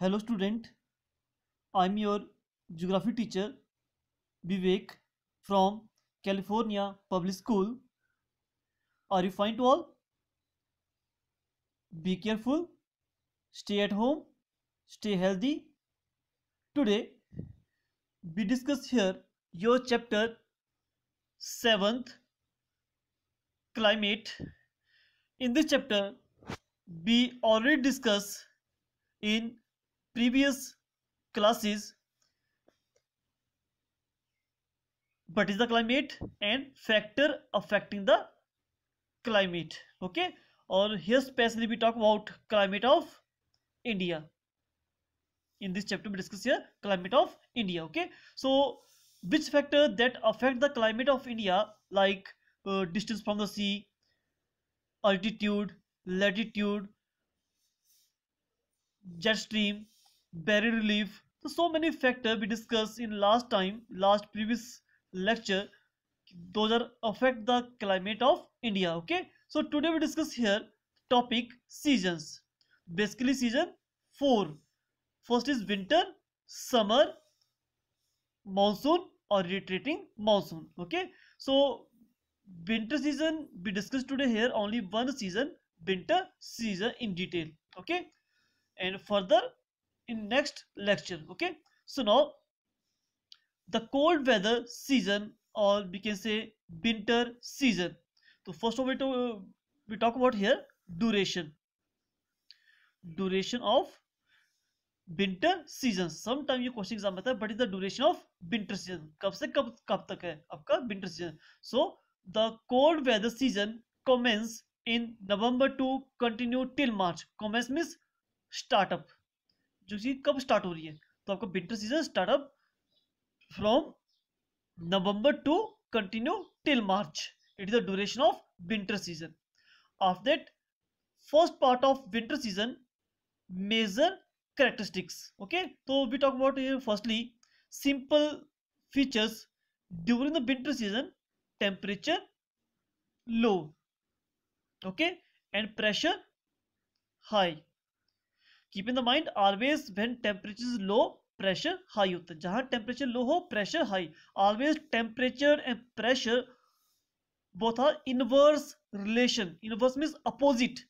Hello student, I am your geography teacher Vivek from California Public School. Are you fine to all? Be careful, stay at home, stay healthy. Today we discuss here your chapter 7th climate. In this chapter we already discuss in previous classes what is the climate and factor affecting the climate okay or here specially we talk about climate of india in this chapter we discuss here climate of india okay so which factor that affect the climate of india like uh, distance from the sea altitude latitude jet stream barrier relief so, so many factors we discussed in last time last previous lecture those are affect the climate of india okay so today we discuss here topic seasons basically season four. First is winter summer monsoon or retreating monsoon okay so winter season we discussed today here only one season winter season in detail okay and further in next lecture okay so now the cold weather season or we can say winter season so first of all we talk, we talk about here duration duration of winter season some time ये question exam आता है but is the duration of winter season कब से कब कब तक है आपका winter season so the cold weather season commence in November to continue till March commence means start up जो चीज कब स्टार्ट हो रही है तो आपका winter season start up from November to continue till March it is the duration of winter season of that first part of winter season major characteristics okay तो we talk about firstly simple features during the winter season temperature low okay and pressure high keep in the mind always when temperature low pressure high होता है जहां temperature low हो pressure high always temperature and pressure both are inverse relation inverse mean opposite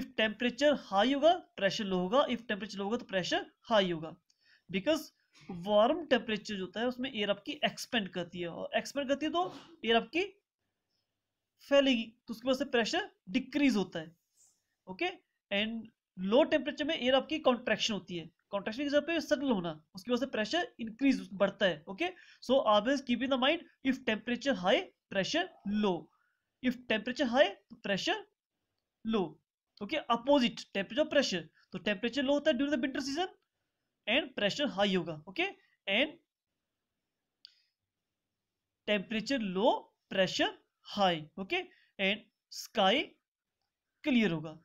if temperature high होगा pressure low होगा if temperature low होगा तो pressure high होगा because warm temperature जो होता है उसमें एयर आपकी एक्सपेंड करती है और एक्सपेंड करती है तो एयर आपकी फैलेगी तो उसकी वजह से प्रेशर डिक्रीज होता है ओके एंड लो टेम्परेचर में एयर आपकी कॉन्ट्रेक्शन होती है कॉन्ट्रेक्शन की जगह पे होना उसकी वजह से प्रेशर इंक्रीज बढ़ता है okay so always keep in the mind if temperature high pressure low if temperature high तो pressure low okay opposite temperature pressure तो टेम्परेचर लो होता है during the winter season and pressure high होगा okay and temperature low pressure high okay and sky clear होगा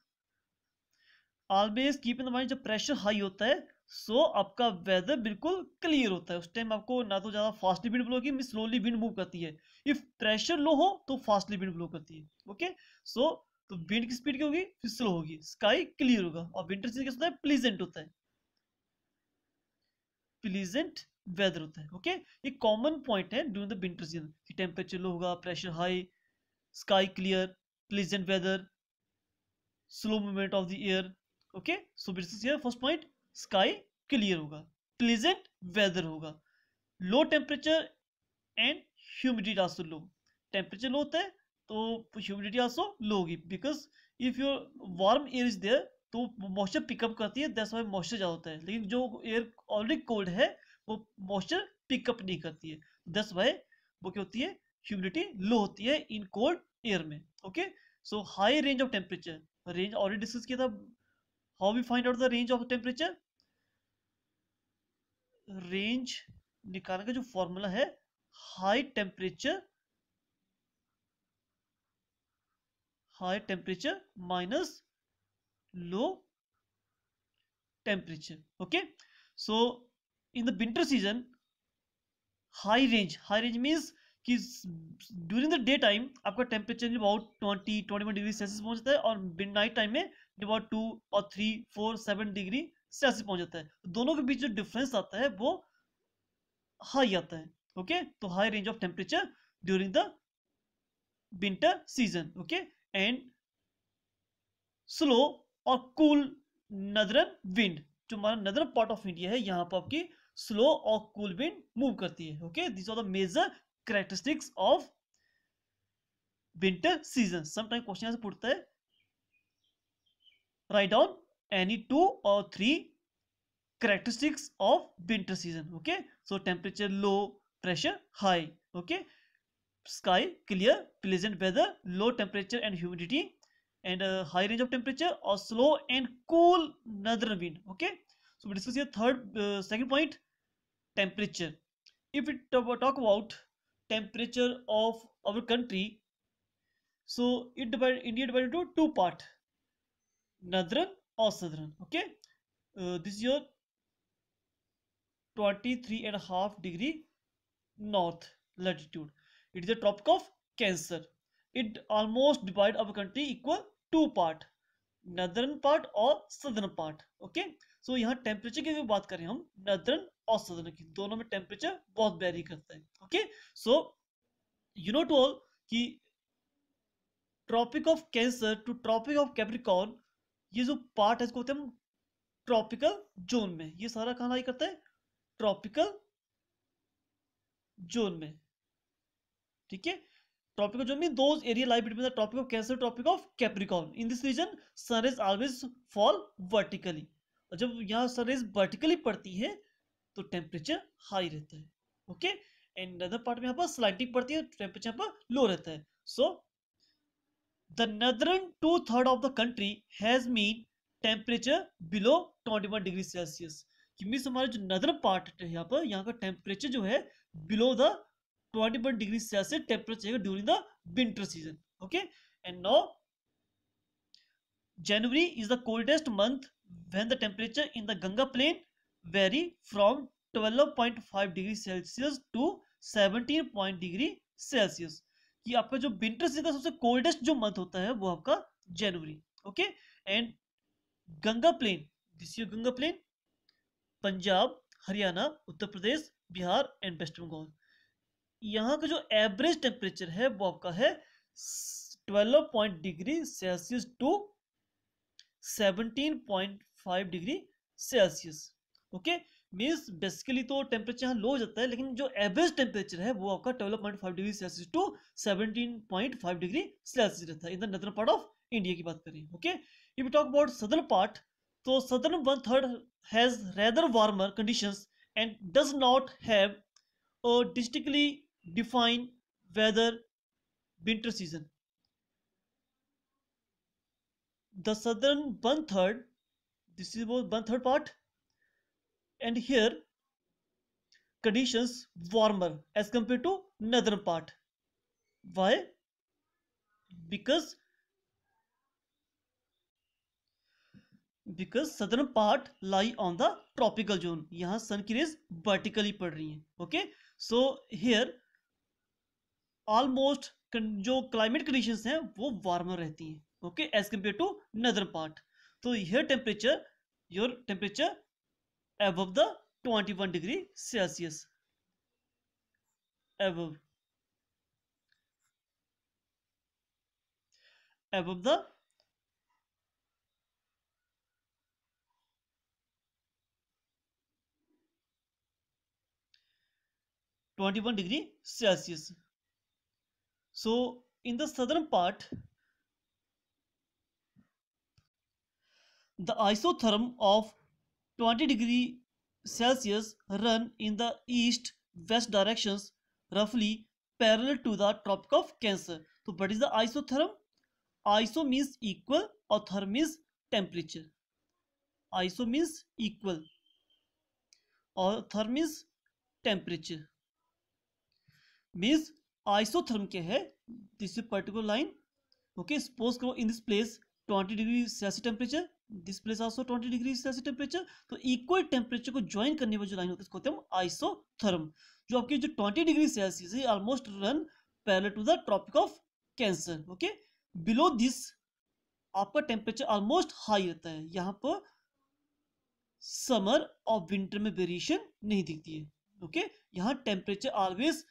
always keep in mind जब pressure high होता है so so, आपका weather बिल्कुल क्लियर होता है उस टाइम आपको ना तो ज़्यादा फास्टली विंड ब्लो होगी स्लोली विंड मूव करती है इफ प्रेशर लो हो तो फास्टली विंड ब्लो करती है ओके सो तो विंड की स्पीड क्या होगी फिर स्लो होगी स्काई क्लियर होगा और विंटर सीजन क्या होता है प्लीजेंट होता है प्लीजेंट वेदर होता है ओके ये कॉमन पॉइंट है ड्यूरिंग द विंटर सीजन कि टेम्परेचर लो होगा pressure high sky clear pleasant weather slow movement of the air okay so first point sky clear होगा प्लेजेंट वेदर होगा low temperature and humidity also low temperature low होता है तो humidity also low होगी because if your warm air is there तो moisture pick up करती है that's why moisture ज़्यादा होता है लेकिन जो एयर ऑलरेडी कोल्ड है वो मॉइस्चर पिकअप नहीं करती है दैट्स वाई वो क्या होती है ह्यूमिडिटी लो होती है इन कोल्ड एयर में okay so high range of temperature range already discuss किया था how we find out the range of temperature range निकालने का जो फॉर्मूला है high temperature high temperature minus low temperature okay so in the winter season high range high range means कि during the day time आपका temperature about 20 21 degree Celsius पहुंचता है और night time में डिवाइड टू और three four seven degree Celsius पहुंच जाता है तो दोनों के बीच जो डिफरेंस आता है वो हाई आता है ओके तो high range of temperature during the winter season okay and slow और कूल नदरन विंड जो हमारा नदरन पार्ट ऑफ इंडिया है यहां पर आपकी स्लो और कूल विंड मूव करती है okay this are the major characteristics of winter season sometime question पूछता है write down any two or three characteristics of winter season okay so temperature low pressure high okay sky clear pleasant weather low temperature and humidity and a uh, high range of temperature or slow and cool northern wind okay so we discuss here third uh, second point temperature if we talk about temperature of our country so it divided india divided into two part northern or southern okay uh, this is your 23 and a half degree north latitude it is a tropic of cancer it almost divide our country equal two part northern part और southern part okay so यहाँ temperature की भी बात करें हम northern और southern की दोनों में temperature बहुत vary करता है okay so you know to all कि tropic of cancer to tropic of capricorn ये जो पार्ट है इसको कहते ट्रॉपिकल जोन में ये सारा कहा लाई करता है ट्रॉपिकल जोन में ठीक है tropical zone mean those area life between Tropic of Cancer Tropic of Capricorn in this region sun rays always fall vertically और जब सर सनरेज वर्टिकली पड़ती है तो टेम्परेचर हाई रहता है ओके एंड अदर पार्ट में यहाँ पर स्लाइटिंग पड़ती है टेम्परेचर यहाँ पर लो रहता है सो the northern two third of the country has mean temperature below 21 degree celsius ki means hamara jo northern part hai yahan par yahan ka temperature jo hai below the 21 degree celsius temperature during the winter season okay and now january is the coldest month when the temperature in the Ganga plain vary from 12.5 degree Celsius to 17. degree Celsius. कि आपका जो winter season का सबसे coldest जो month होता है वो आपका जनवरी okay and Ganga plain this your Ganga plain Punjab Haryana Uttar Pradesh Bihar and West Bengal यहाँ का जो एवरेज टेम्परेचर है वो आपका है twelve point degree Celsius to seventeen point five degree Celsius okay okay? Means basically तो टेम्परेचर लो हो जाता है लेकिन जो एवरेज टेम्परेचर है वो आपका twelve point five degree Celsius to seventeen point five degree Celsius रहता है in the northern part of India की बात करें okay if you talk about southern part तो southern one third has rather warmer condition and does not have distinctly defined weather winter season the southern one third this is one third part and here conditions warmer as compared to northern part why because because southern part lie on the tropical zone यहां sun की rays vertically पड़ रही है okay so here almost जो climate condition है वो warmer रहती है okay as compare to northern part तो here temperature your temperature above the 21 degree Celsius above above the Twenty-one degree Celsius. So in the southern part, the isotherm of 20 degree Celsius run in the east-west directions roughly parallel to the Tropic of Cancer. So what is the isotherm? Iso means equal or therm means temperature. Iso means equal or therm therm temperature means isotherm isotherm hai this is particular line okay suppose करो in this place 20 degree celsius temperature this place also 20 degree Celsius temperature तो equal temperature को join करने वाली जो line होती है इसको होते हैं आइसोथर्म जो आपकी जो 20 डिग्री सेल्सियस है almost run parallel to the Tropic of Cancer okay below this आपका टेम्परेचर ऑलमोस्ट हाई रहता है यहाँ पर समर और विंटर में वेरिएशन नहीं दिखती है ओके okay? यहाँ temperature always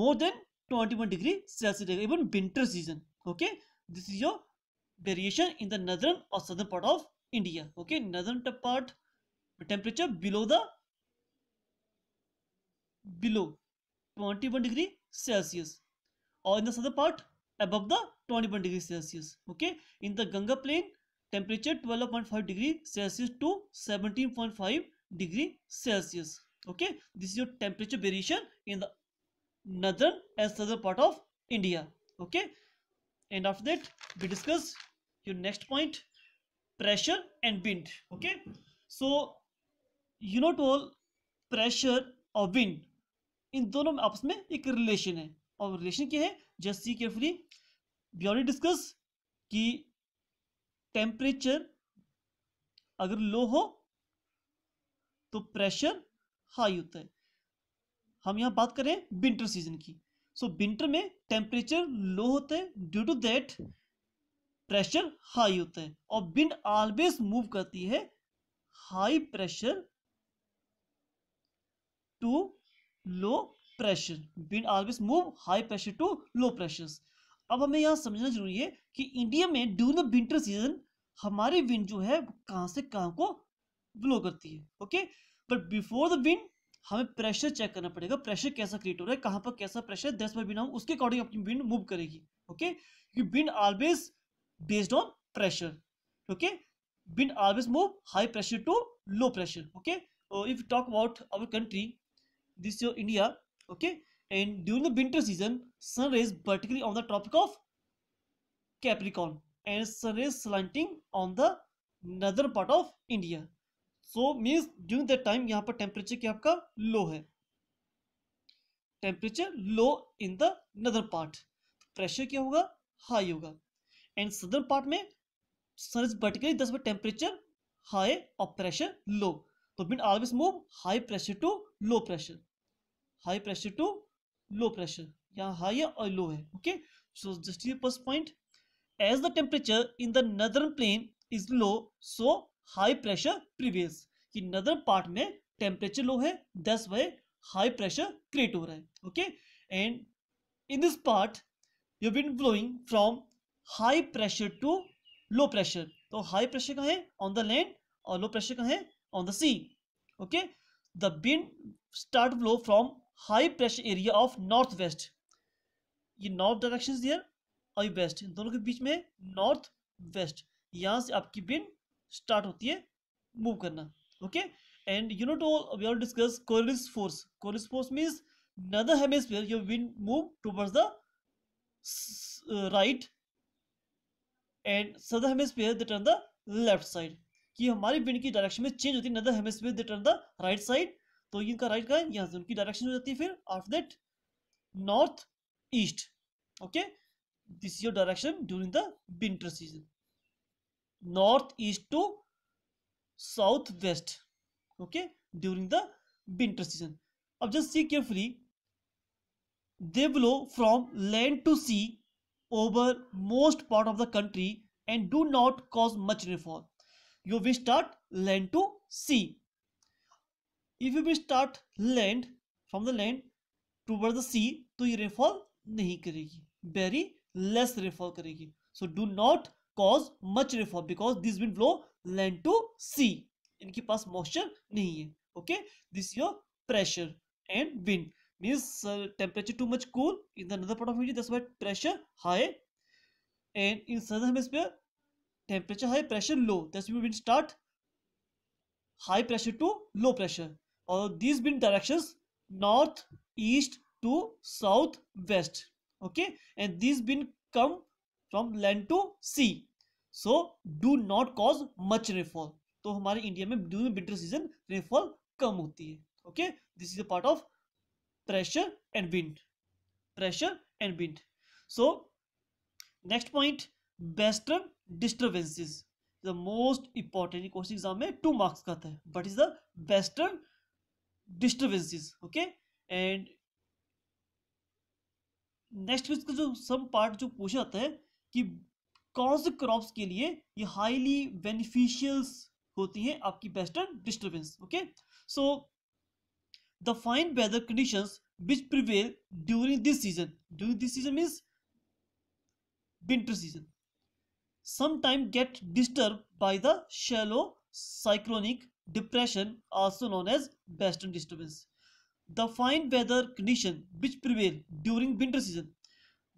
more than 21 degree Celsius रहेगा even winter season okay this is your variation in the northern or southern part of India. Okay, northern part temperature below the below 21 degree Celsius or in the southern part above the 21 degree Celsius. Okay, in the Ganga plain temperature 12.5 degree Celsius to 17.5 degree Celsius. Okay, this is your temperature variation in the northern and southern part of India. Okay. And after that we discuss your next point pressure and wind okay so you know to all और wind इन दोनों में आपस में एक relation है और relation क्या है just see carefully we already discuss कि टेम्परेचर अगर लो हो तो प्रेशर हाई होता है हम यहां बात करें विंटर सीजन की सो विंटर में टेम्परेचर लो होता है due to that pressure high होता है और विंड ऑलवेज मूव करती है high pressure to low pressure wind always move high pressure to low pressure अब हमें यहाँ समझना जरूरी है कि इंडिया में ड्यूरिंग द विंटर सीजन हमारी विंड जो है कहां से कहां को ब्लो करती है okay but before the wind हमें प्रेशर चेक करना पड़ेगा प्रेशर कैसा क्रिएट हो रहा है कहाँ पर कैसा प्रेशर दस पर बिना उसके अकॉर्डिंग अपनी विंड मूव करेगी ओके क्योंकि wind always based on pressure okay wind always move high pressure to low pressure okay if you talk about our country this your India okay and during the winter season sun rays particular on the topic of Capricorn and sun rays slighting on the northern part of India so means during that time यहाँ पर temperature क्या आपका low है temperature low in the northern part pressure क्या होगा high होगा and सदर part में सूरज बटिकली दस बार टेम्परेचर हाई और प्रेशर लो तो बिन always move high pressure to low pressure high pressure to low pressure यहाँ हाई है और लो है okay so just first point as the temperature in the northern plain is low so high pressure prevails कि northern part में temperature low है दस वे high pressure create हो रहा है ओके तो and in this part you बिन blowing from high pressure to low pressure तो हाई प्रेशर का है ऑन द लैंड और लो प्रेशर का है on the sea okay the बिन start blow from high pressure area of north west ये north direction there और वेस्ट दोनों के बीच में नॉर्थ वेस्ट यहां से आपकी बिन स्टार्ट होती है मूव करना okay and you know to we all discuss coriolis force coriolis force means northern hemisphere your wind move towards the right and southern hemisphere the turn the left side कि हमारी wind की direction में change होती है northern hemisphere the turn the right side तो इनका right का यहां से उनकी डायरेक्शन हो जाती है फिर after that north east okay this your direction during the winter season north east to southwest okay during the winter season अब just see carefully they blow from land to sea over most part of the country and do not cause much rainfall you will start land to sea if you will start land from the land towards the sea तो ये rainfall नहीं करेगी very less rainfall करेगी so do not cause much rainfall because this wind blow land to sea इनके पास moisture नहीं है okay this your pressure and wind means uh, temperature too much cool in the another part of India that's why pressure high and in southern hemisphere temperature high pressure low that's why wind start high pressure to low pressure or these wind directions north east to south west okay and these wind come from land to sea so do not cause much rainfall तो हमारे India में during winter season rainfall कम होती है okay this is a part of pressure and wind pressure and wind so next point western disturbances the most important question exam में two marks का था है but is the western disturbances okay and next question जो some part जो पूछा जाता है कि कौन से क्रॉप्स के लिए ये हाईली बेनिफिशियल्स होती हैं आपकी western disturbance okay so the fine weather conditions which prevail during this season during this season means winter season sometime get disturb by the shallow cyclonic depression also known as western disturbance the fine weather condition which prevail during winter season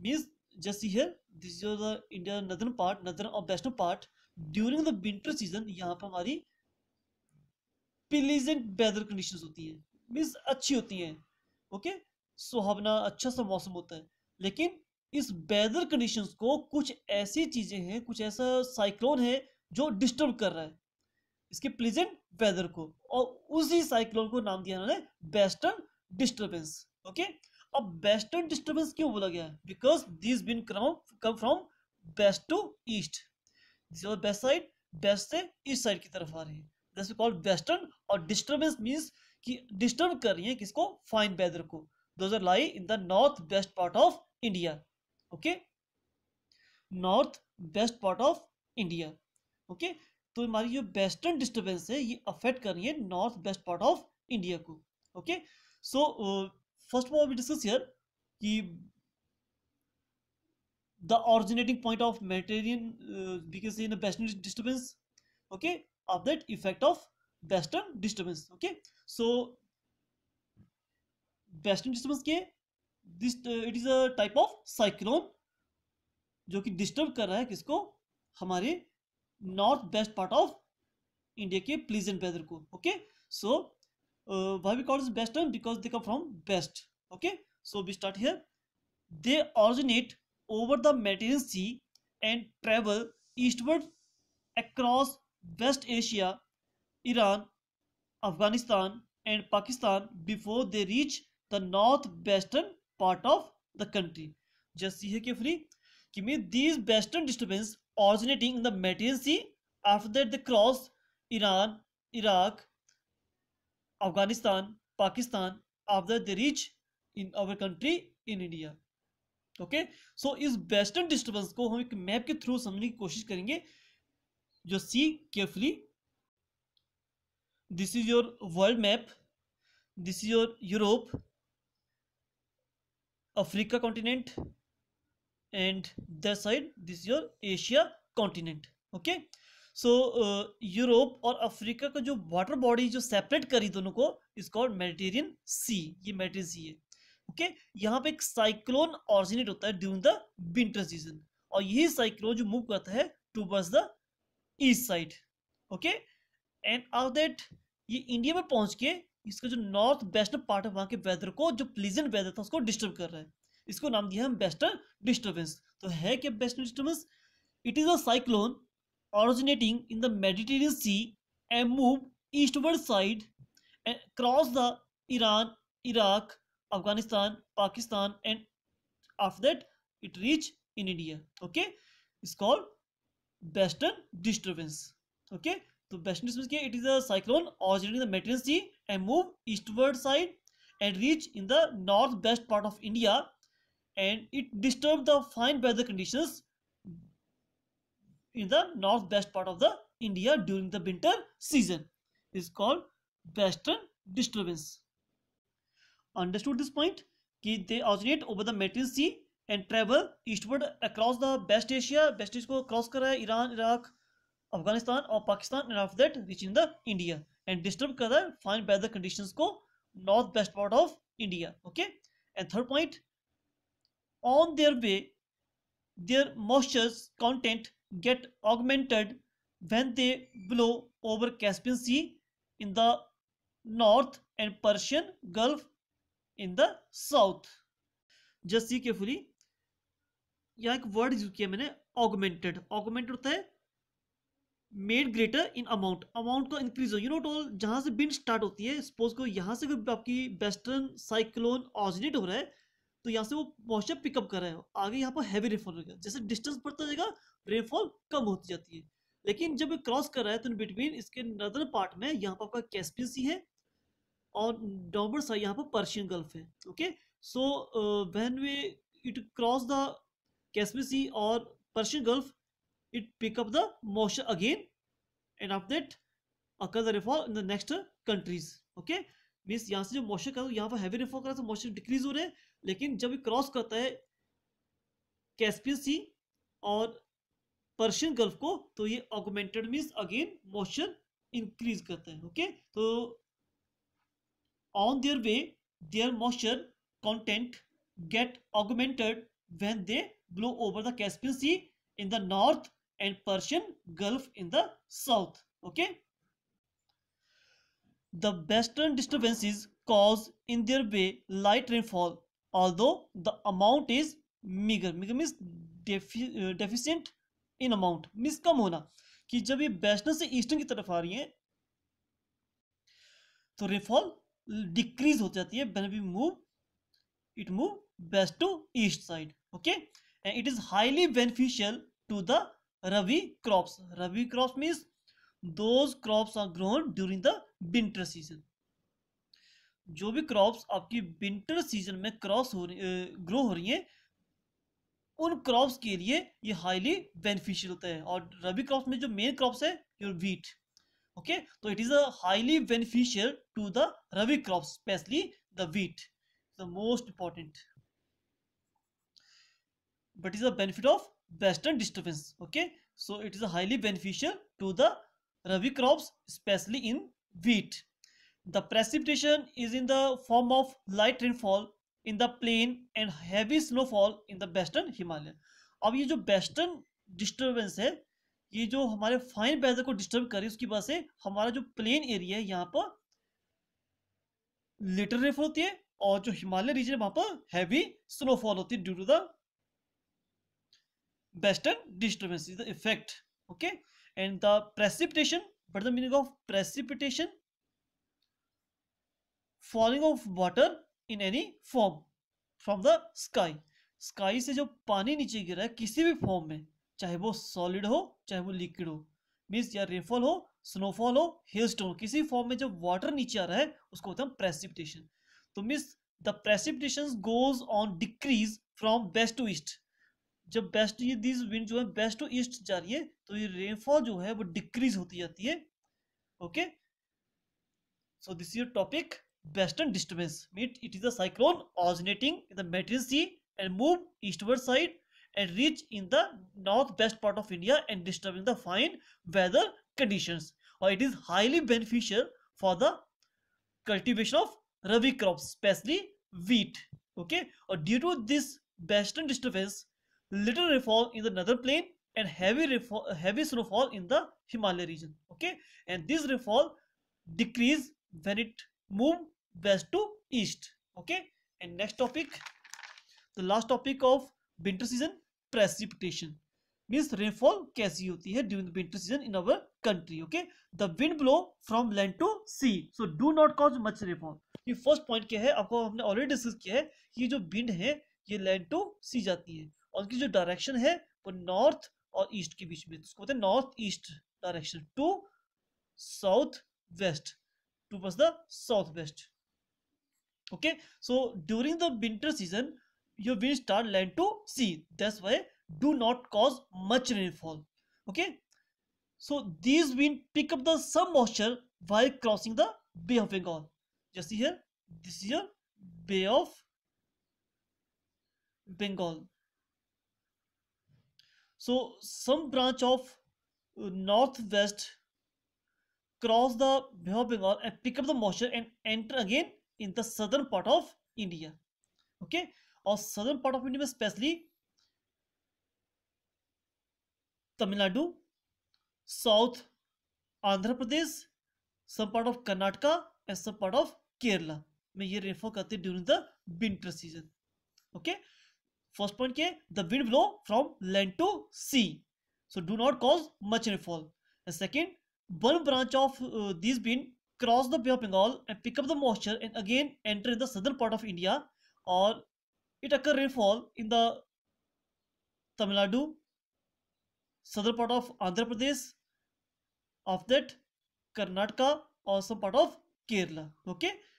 means जैसी है this is the India northern part northern और western part during the winter season यहाँ पर हमारी pleasant weather conditions होती हैं means अच्छी होती हैं ओके सुहावना अच्छा सा मौसम होता है लेकिन इस वेदर कंडीशंस को कुछ ऐसी चीज़ें हैं कुछ ऐसा साइक्लोन है जो डिस्टर्ब कर रहा है इसके प्लीजेंट वेदर को और उसी साइक्लोन को नाम दिया उन्होंने वेस्टर्न डिस्टर्बेंस ओके okay? अब बेस्टर्न डिस्टर्बेंस क्यों बोला गया है बिकॉज दिस बिन crown come from west to east west side west से ईस्ट साइड की तरफ आ रही है दैट्स कॉल्ड वेस्टर्न और डिस्टर्बेंस मीन्स कि डिस्टर्ब कर रही है किसको फाइन वेदर को those are lie in the north west part of India okay north west part of India okay तो हमारी जो वेस्टर्न डिस्टर्बेंस है ये अफेक्ट कर रही है north west part of India को okay so uh, first of all we discuss here कि the originating point of Mediterranean uh, we can say in the western disturbance okay of that effect of western disturbance okay so western disturbance के this uh, it is a type of cyclone जो कि disturb कर रहा है किसको हमारे north west part of India के pleasant weather को okay so uh, why we call this best term because they come from best okay so we start here they originate over the Mediterranean Sea and travel eastward across West Asia, Iran, Afghanistan and Pakistan before they reach the northwestern part of the country. Just see here carefully. Give me these western disturbances originating in the Mediterranean Sea. After that they cross Iran, Iraq, Afghanistan Pakistan after the reach in our country in India okay so इस western disturbance को हम एक map के through समझने की कोशिश करेंगे जो see carefully this is your world map this is your Europe Africa continent and this side this your Asia continent okay so Europe uh, और अफ्रीका का जो वाटर बॉडी जो सेपरेट करी दोनों को इज कॉल्ड मेडिटेरियन सी ये Mediterranean सी है okay okay? यहाँ पे एक साइक्लोन ऑरिजिनेट होता है ड्यूरिंग द विंटर सीजन और यही साइक्लोन जो मूव करता है towards the east side okay and of that ये इंडिया में पहुंच के इसका जो नॉर्थ वेस्टर्न पार्ट है वहां के वेदर को जो प्लीजेंट वेदर था उसको डिस्टर्ब कर रहा है इसको नाम दिया हम वेस्टर्न डिस्टर्बेंस तो है क्या western disturbance it is a cyclone originating in the Mediterranean Sea and move eastward side and cross the Iran, Iraq, Afghanistan, Pakistan and after that it reach in India. Okay, it's called Western Disturbance. Okay, so Western Disturbance it is a cyclone originating in the Mediterranean Sea and move eastward side and reach in the northwest part of India and it disturbed the fine weather conditions in the northwest part of the India during the winter season is called western disturbance. Understood this point? ki they originate over the Mediterranean Sea and travel eastward across the West Asia. West Asia ko cross kar raha hai iran iraq afghanistan or pakistan and after that in the India and disturb kar raha है fine weather conditions ko north west part of India. Okay. And third point, on their way, their moisture content get augmented when they blow over Caspian Sea in the north and Persian Gulf in the south. Just see carefully. यहाँ एक word use किया मैंने augmented augmented होता है made greater in amount amount का increase हो you note all जहां से बिन स्टार्ट होती है सपोज को यहां से आपकी वेस्टर्न साइक्लोन ऑजिनेट हो रहा है तो यहाँ से वो मॉइस्चर पिकअप कर रहे हो आगे यहाँ पर हैवी रेनफॉल रहेगा जैसे डिस्टेंस बढ़ता जाएगा रेनफॉल कम होती जाती है लेकिन जब क्रॉस कर रहा है तो इन बिटवीन इसके नदर पार्ट में यहाँ पर आपका कैस्पियन सी है और डॉबर सा यहाँ पर पर्शियन गल्फ है okay so when we it cross the Caspian sea और Persian gulf it pick up the moisture again and of that occur the rainfall in the next countries okay means यहाँ से जो मॉइस्चर कर यहाँ पर heavy rainfall कर रहा है तो मॉइस्चर डिक्रीज हो रहे हैं लेकिन जब ये क्रॉस करता है कैस्पियन सी और पर्शियन गल्फ को तो ये augmented mean again motion increase करता है ओके तो on their way their motion content get augmented when they glow over the Caspian sea in the north and Persian gulf in the south okay the western disturbances cause in their way light rainfall although the amount is meager meager means defi, uh, deficient in amount means कम होना कि जब ये western से eastern की तरफ आ रही है तो रेनफॉल डिक्रीज हो जाती है when we move it move west to east side okay and it is highly beneficial to the rabi crops rabi crops means those crops are grown during the winter season जो भी crops आपकी winter season में cross हो रही grow हो रही हैं उन क्रॉप्स के लिए ये हाईली बेनिफिशियल होता है और रबी क्रॉप्स में जो मेन क्रॉप्स है योर वीट ओके तो it is a highly beneficial to the rabi crops specially the wheat the most important is a benefit of western disturbance okay so it is a highly beneficial to the rabi crops specially in wheat The precipitation is in the form of light rainfall in the plain and heavy snowfall in the western Himalaya. अब ये जो western disturbance है ये जो हमारे fine weather को disturb करे उसकी वजह से हमारा जो प्लेन एरिया है यहाँ पर लिटर रेफर होती है और जो हिमालय रीजन है वहां पर हैवी स्नोफॉल होती है due to the western disturbance is the effect okay and the precipitation what is the meaning of precipitation falling of water in any form from the sky sky से जो पानी नीचे गिर रहा है किसी भी फॉर्म में चाहे वो सॉलिड हो चाहे वो लिक्विड हो मीन्स या रेनफॉल हो स्नोफॉल हो हिल स्टोन किसी फॉर्म में जब वाटर नीचे आ रहा है उसको होता है प्रेसिपिटेशन तो means the precipitation goes on decrease from west to east जब बेस्ट ये दिस विंड जो है बेस्ट टू ईस्ट जा रही है तो ये रेनफॉल जो है वो डिक्रीज होती जाती है okay so this your topic western disturbance means it is a cyclone originating in the Mediterranean Sea and move eastward side and reach in the northwest part of India and disturbing the fine weather conditions or uh, it is highly beneficial for the cultivation of rabi crops especially wheat okay or uh, due to this western disturbance little rainfall in the northern plain and heavy rainfall, heavy snowfall in the Himalaya region okay and this rainfall decrease when it move west to east okay and next topic the last topic of winter season precipitation means rainfall kaisi hoti hai during the winter season in our country okay the wind blow from land to sea so do not cause much rainfall ये first point kya hai aapko humne already discuss kiya hai ki jo wind hai ye land to sea jati hai aur ki jo direction hai wo north और east के बीच में इसको बोलते हैं north east direction to south west towards the southwest okay so during the winter season your winds start land to sea that's why do not cause much rainfall okay so these winds pick up the some moisture while crossing the bay of bengal just see here this is your bay of bengal so some branch of uh, northwest cross the bay of bengal and pick up the moisture and enter again in the southern part of India. Okay, और southern part of India में specially Tamil Nadu, south Andhra Pradesh, some part of Karnataka and some part of Kerala में ये rainfall करते हैं during the winter season. Okay, first point के the wind blow from land to sea, so do not cause much rainfall. And second, one branch of uh, this wind cross the Bay of Bengal and pick up the moisture and again enter in the southern part of India or it occur rainfall in the Tamil Nadu, southern part of Andhra Pradesh, of that Karnataka or some part of Kerala. Okay,